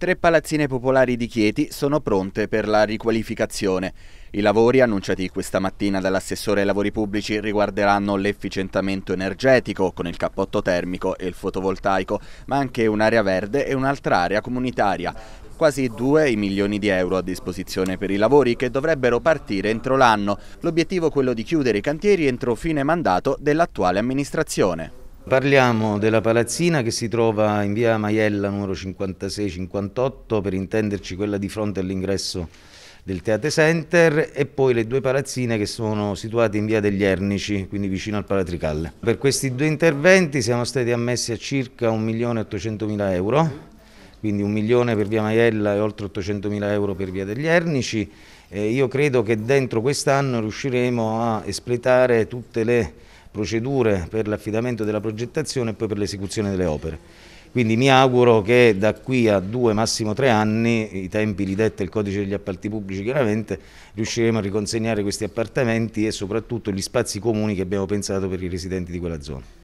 Tre palazzine popolari di Chieti sono pronte per la riqualificazione. I lavori annunciati questa mattina dall'assessore ai lavori pubblici riguarderanno l'efficientamento energetico con il cappotto termico e il fotovoltaico, ma anche un'area verde e un'altra area comunitaria. Quasi 2 i milioni di euro a disposizione per i lavori che dovrebbero partire entro l'anno. L'obiettivo è quello di chiudere i cantieri entro fine mandato dell'attuale amministrazione. Parliamo della palazzina che si trova in via Maiella numero 56-58, per intenderci quella di fronte all'ingresso del Teate Center e poi le due palazzine che sono situate in via degli Ernici, quindi vicino al Palatricalle. Per questi due interventi siamo stati ammessi a circa 1.800.000 euro, quindi un milione per via Maiella e oltre 800.000 euro per via degli Ernici. E io credo che dentro quest'anno riusciremo a espletare tutte le procedure per l'affidamento della progettazione e poi per l'esecuzione delle opere. Quindi mi auguro che da qui a due, massimo tre anni, i tempi li detta il codice degli appalti pubblici chiaramente, riusciremo a riconsegnare questi appartamenti e soprattutto gli spazi comuni che abbiamo pensato per i residenti di quella zona.